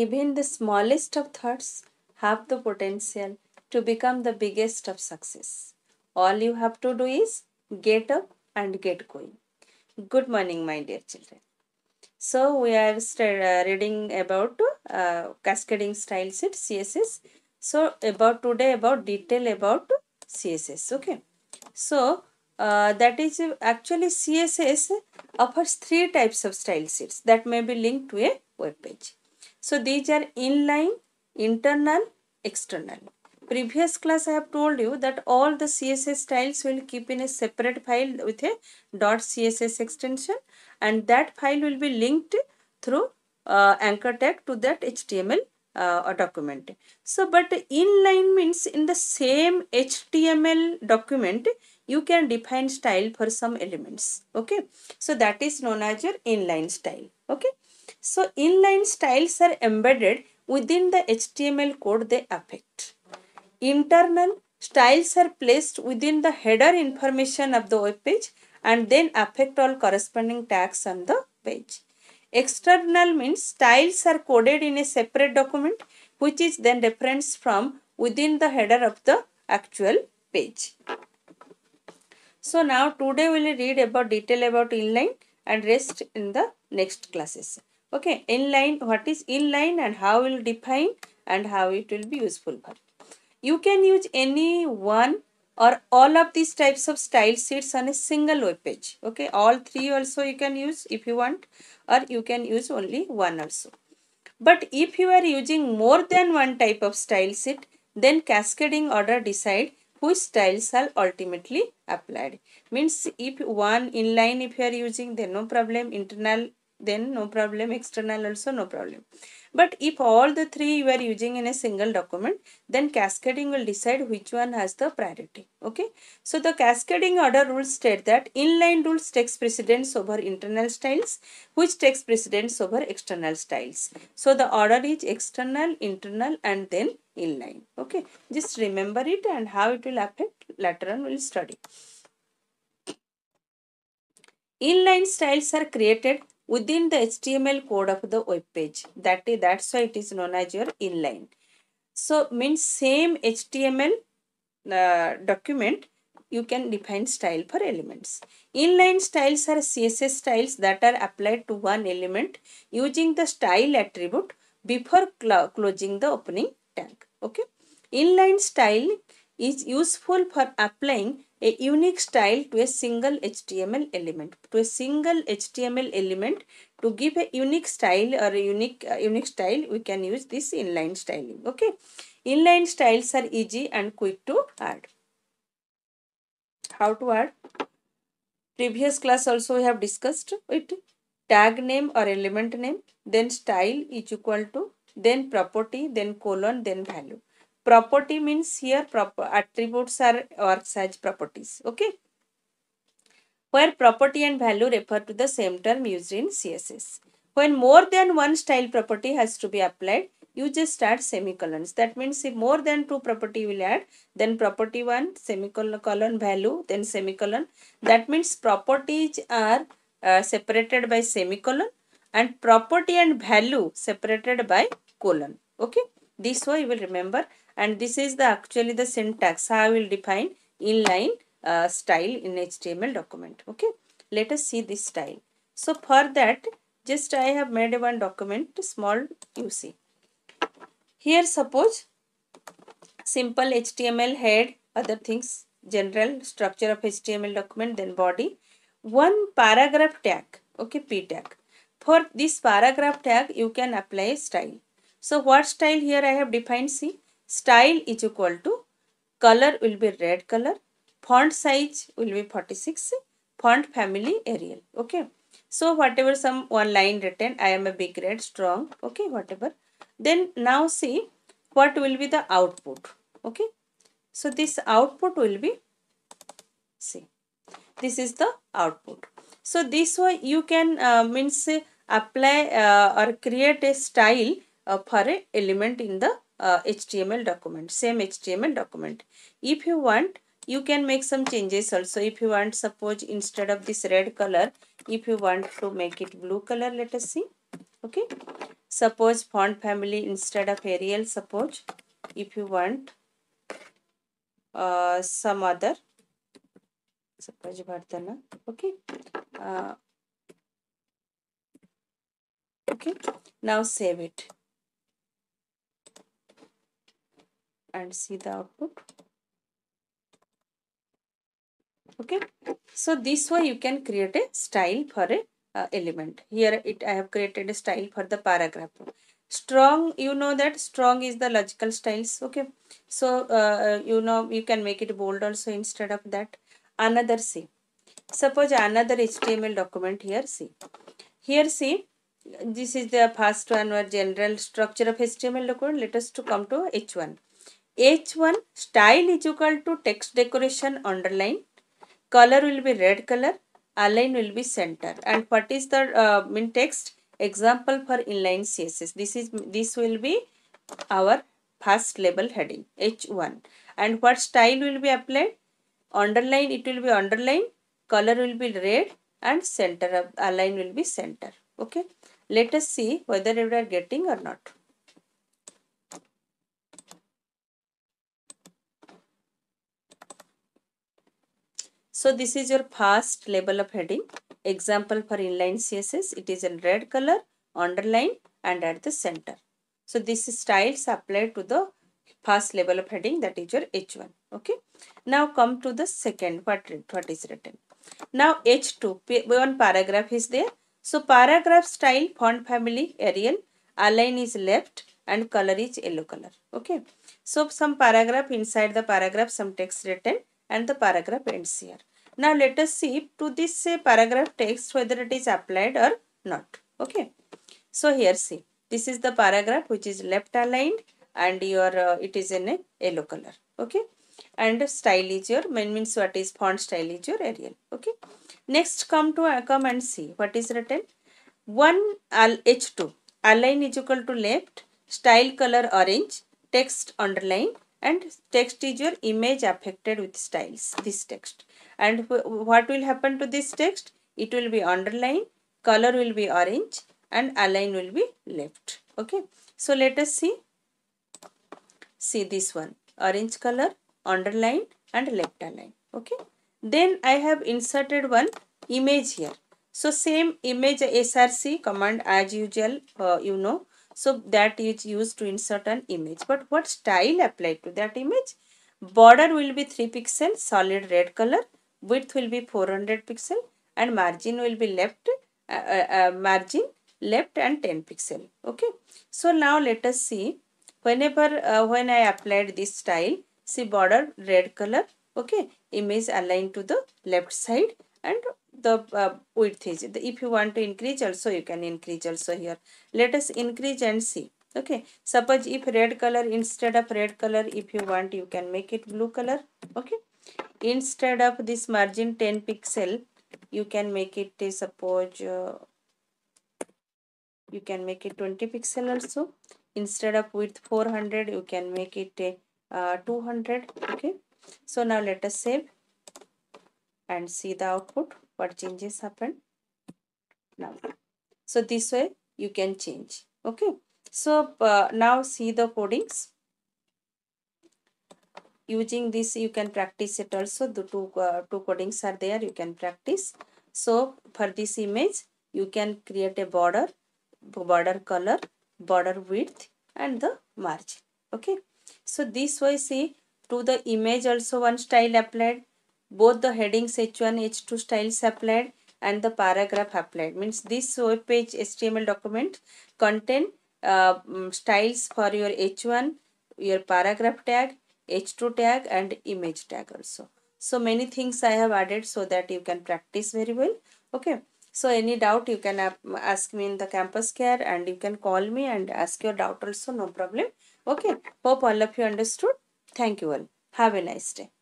Even the smallest of thoughts have the potential to become the biggest of success. All you have to do is get up and get going. Good morning, my dear children. So, we are uh, reading about uh, cascading style set CSS. So, about today, about detail about CSS. Okay. So, uh, that is actually CSS offers three types of style sheets that may be linked to a web page. So these are inline, internal, external. Previous class I have told you that all the CSS styles will keep in a separate file with a .css extension and that file will be linked through uh, anchor tag to that HTML uh, document. So, but inline means in the same HTML document, you can define style for some elements. Okay. So, that is known as your inline style. Okay. So inline styles are embedded within the HTML code they affect. Internal styles are placed within the header information of the web page and then affect all corresponding tags on the page. External means styles are coded in a separate document which is then referenced from within the header of the actual page. So now today we will read about detail about inline and rest in the next classes. Okay, inline, what is inline and how will define and how it will be useful for. You can use any one or all of these types of style sheets on a single web page. Okay, all three also you can use if you want or you can use only one also. But if you are using more than one type of style sheet, then cascading order decide which styles are ultimately applied. Means if one inline if you are using then no problem, internal then no problem external also no problem but if all the three you are using in a single document then cascading will decide which one has the priority okay so the cascading order rules state that inline rules takes precedence over internal styles which takes precedence over external styles so the order is external internal and then inline okay just remember it and how it will affect later on we'll study inline styles are created within the HTML code of the web page. That is, that's why it is known as your inline. So means same HTML uh, document, you can define style for elements. Inline styles are CSS styles that are applied to one element using the style attribute before cl closing the opening tag. Okay. Inline style is useful for applying a unique style to a single HTML element. To a single HTML element to give a unique style or a unique, uh, unique style we can use this inline styling. Okay. Inline styles are easy and quick to add. How to add? Previous class also we have discussed it. Tag name or element name. Then style is equal to. Then property. Then colon. Then value property means here prop attributes are works as properties okay where property and value refer to the same term used in css when more than one style property has to be applied you just add semicolons that means if more than two property will add then property one semicolon colon value then semicolon that means properties are uh, separated by semicolon and property and value separated by colon okay this way you will remember and this is the actually the syntax how I will define inline uh, style in HTML document okay let us see this style so for that just I have made one document small you see here suppose simple HTML head other things general structure of HTML document then body one paragraph tag okay p tag for this paragraph tag you can apply style so what style here I have defined see style is equal to color will be red color font size will be 46 font family Arial okay. So whatever some one line written I am a big red strong okay whatever then now see what will be the output okay. So this output will be see this is the output. So this way you can uh, means apply uh, or create a style uh, a element in the uh, HTML document, same HTML document. If you want, you can make some changes also. If you want, suppose instead of this red color, if you want to make it blue color, let us see. Okay. Suppose font family instead of Arial, suppose if you want uh, some other, suppose Bhartana, okay. Uh, okay now save it and see the output okay so this way you can create a style for a uh, element here it i have created a style for the paragraph strong you know that strong is the logical styles okay so uh, uh you know you can make it bold also instead of that another see suppose another html document here see here see this is the first one or general structure of html document let us to come to h1 H1 style is equal to text decoration underline. Color will be red color. Align will be center. And what is the uh, min text? Example for inline CSS. This is this will be our first label heading H1. And what style will be applied? Underline it will be underline. Color will be red and center uh, align will be center. Okay. Let us see whether we are getting or not. So this is your first level of heading. Example for inline CSS, it is in red color, underline and at the center. So this styles applied to the first level of heading that is your H1. Okay. Now come to the second what, what is written. Now H2, one paragraph is there. So paragraph style, font family, Arial, align is left and color is yellow color. Okay. So some paragraph inside the paragraph, some text written and the paragraph ends here. Now let us see to this say paragraph text whether it is applied or not. Okay. So here see this is the paragraph which is left aligned and your uh, it is in a yellow color. Okay. And style is your main means what is font style is your Arial. Okay. Next come to uh, come and see what is written. 1 H2 align is equal to left style color orange text underline and text is your image affected with styles this text and what will happen to this text it will be underlined color will be orange and align will be left okay so let us see see this one orange color underline and left align okay then i have inserted one image here so same image src command as usual uh, you know so that is used to insert an image. But what style applied to that image? Border will be 3 pixel solid red color. Width will be 400 pixel and margin will be left, uh, uh, uh, margin left and 10 pixel. Okay. So now let us see whenever uh, when I applied this style, see border red color. Okay. Image aligned to the left side and the uh, width is if you want to increase also you can increase also here let us increase and see okay suppose if red color instead of red color if you want you can make it blue color okay instead of this margin 10 pixel you can make it uh, suppose uh, you can make it 20 pixel also instead of width 400 you can make it uh, 200 okay so now let us save and see the output what changes happen now so this way you can change okay so uh, now see the codings using this you can practice it also the two uh, two codings are there you can practice so for this image you can create a border border color border width and the margin okay so this way see to the image also one style applied both the headings H1, H2 styles applied and the paragraph applied. Means this web page HTML document contain uh, mm, styles for your H1, your paragraph tag, H2 tag and image tag also. So many things I have added so that you can practice very well. Okay. So any doubt you can ask me in the campus care and you can call me and ask your doubt also no problem. Okay. Hope all of you understood. Thank you all. Have a nice day.